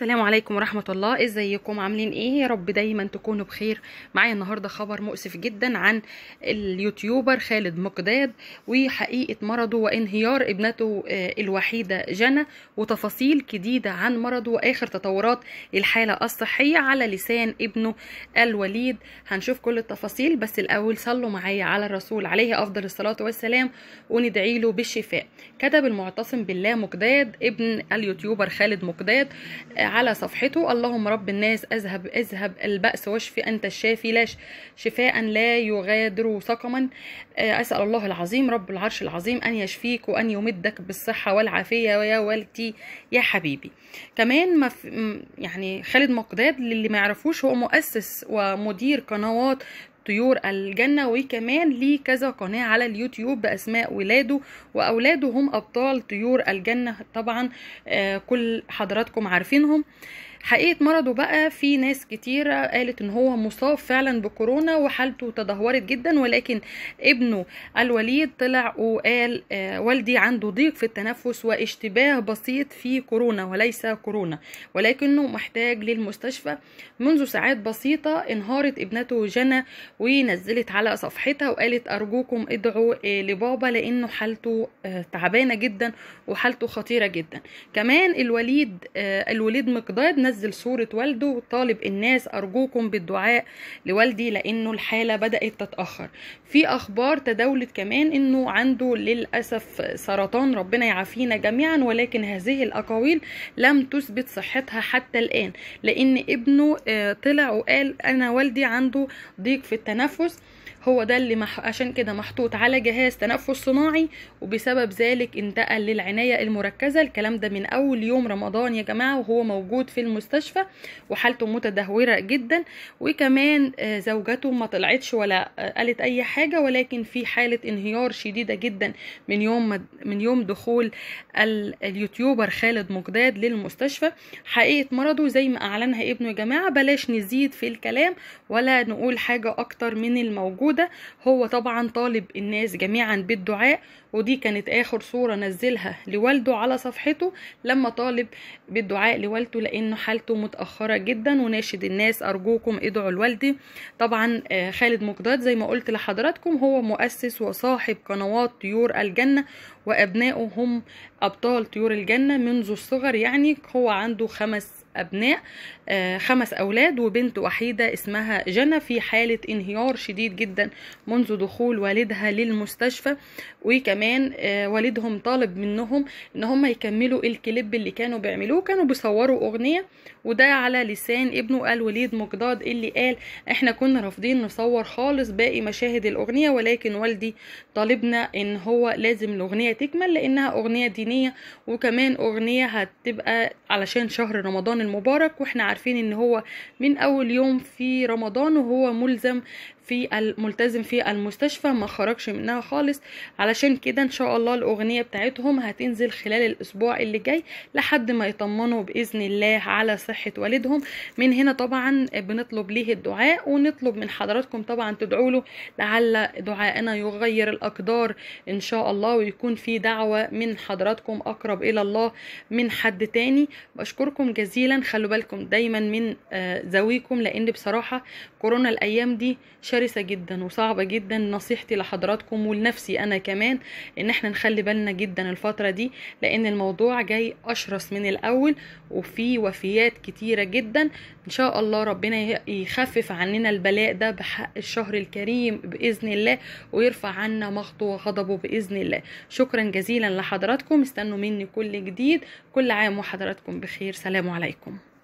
السلام عليكم ورحمة الله ازيكم عاملين ايه يا رب دايما تكونوا بخير معايا النهاردة خبر مؤسف جدا عن اليوتيوبر خالد مقداد وحقيقة مرضه وانهيار ابنته آه، الوحيدة جنى وتفاصيل جديدة عن مرضه واخر تطورات الحالة الصحية على لسان ابنه الوليد هنشوف كل التفاصيل بس الاول صلوا معايا على الرسول عليه افضل الصلاة والسلام وندعي له بالشفاء كتب المعتصم بالله مقداد ابن اليوتيوبر خالد مقداد آه، على صفحته اللهم رب الناس اذهب اذهب البأس واشفي انت الشافي لا شفاء لا يغادر سقما آه، اسأل الله العظيم رب العرش العظيم ان يشفيك وان يمدك بالصحة والعافية ويا والدي يا حبيبي كمان ما يعني خالد مقداد للي ما يعرفوش هو مؤسس ومدير قنوات طيور الجنة وكمان ليه كذا قناة على اليوتيوب بأسماء ولاده وأولاده هم أبطال طيور الجنة طبعا آه، كل حضراتكم عارفينهم حقيقه مرضه بقى في ناس كتيره قالت ان هو مصاب فعلا بكورونا وحالته تدهورت جدا ولكن ابنه الوليد طلع وقال آه، والدي عنده ضيق في التنفس واشتباه بسيط في كورونا وليس كورونا ولكنه محتاج للمستشفى منذ ساعات بسيطه انهارت ابنته جنى ونزلت على صفحتها وقالت ارجوكم ادعوا آه، لبابا لانه حالته آه، تعبانه جدا وحالته خطيره جدا كمان الوليد الوليد مقداد نزل ينزل صورة والده وطالب الناس أرجوكم بالدعاء لوالدي لأنه الحالة بدأت تتأخر في أخبار تداولت كمان أنه عنده للأسف سرطان ربنا يعافينا جميعا ولكن هذه الأقاويل لم تثبت صحتها حتى الآن لأن ابنه آه، طلع وقال أنا والدي عنده ضيق في التنفس هو ده اللي مح... عشان كده محطوط على جهاز تنفس صناعي وبسبب ذلك انتقل للعناية المركزة الكلام ده من أول يوم رمضان يا جماعة وهو موجود في المستشفى وحالته متدهورة جدا وكمان آه، زوجته ما طلعتش ولا آه، قالت أي حاجة ولكن في حالة انهيار شديدة جدا من يوم من يوم دخول اليوتيوبر خالد مقداد للمستشفى حقيقة مرضه زي ما أعلنها ابنه يا جماعة بلاش نزيد في الكلام ولا نقول حاجة أكتر من الموجود السوداء هو طبعا طالب الناس جميعا بالدعاء ودي كانت آخر صورة نزلها لوالده على صفحته لما طالب بالدعاء لوالده لأنه حالته متأخرة جدا وناشد الناس أرجوكم ادعوا لوالدي طبعا آه، خالد مقداد زي ما قلت لحضراتكم هو مؤسس وصاحب قنوات طيور الجنة وأبنائه هم أبطال طيور الجنة منذ الصغر يعني هو عنده خمس أبناء آه، خمس أولاد وبنت وحيدة اسمها جنى في حالة انهيار شديد جدا منذ دخول والدها للمستشفى وكمان آه، والدهم طالب منهم ان هم يكملوا الكليب اللي كانوا بيعملوه كانوا بيصوروا أغنية وده على لسان ابنه قال وليد مجداد اللي قال احنا كنا رافضين نصور خالص باقي مشاهد الأغنية ولكن والدي طالبنا ان هو لازم الأغنية تكمل لأنها أغنية دينية وكمان أغنية هتبقى علشان شهر رمضان المبارك واحنا عارفين ان هو من اول يوم في رمضان وهو ملزم في الملتزم في المستشفى ما خرجش منها خالص علشان كده ان شاء الله الاغنيه بتاعتهم هتنزل خلال الاسبوع اللي جاي لحد ما يطمنوا باذن الله على صحه والدهم من هنا طبعا بنطلب ليه الدعاء ونطلب من حضراتكم طبعا تدعوا له لعل دعائنا يغير الاقدار ان شاء الله ويكون في دعوه من حضراتكم اقرب الى الله من حد تاني بشكركم جزيلا خلوا بالكم دايما من آه، ذويكم لان بصراحه كورونا الايام دي شا شرسة جدا وصعبة جدا نصيحتي لحضراتكم ولنفسي أنا كمان إن احنا نخلي بالنا جدا الفترة دي لأن الموضوع جاي أشرس من الأول وفي وفيات كتيرة جدا إن شاء الله ربنا يخفف عننا البلاء ده بحق الشهر الكريم بإذن الله ويرفع عنا مخطو وغضبه بإذن الله شكرا جزيلا لحضراتكم استنوا مني كل جديد كل عام وحضراتكم بخير سلام عليكم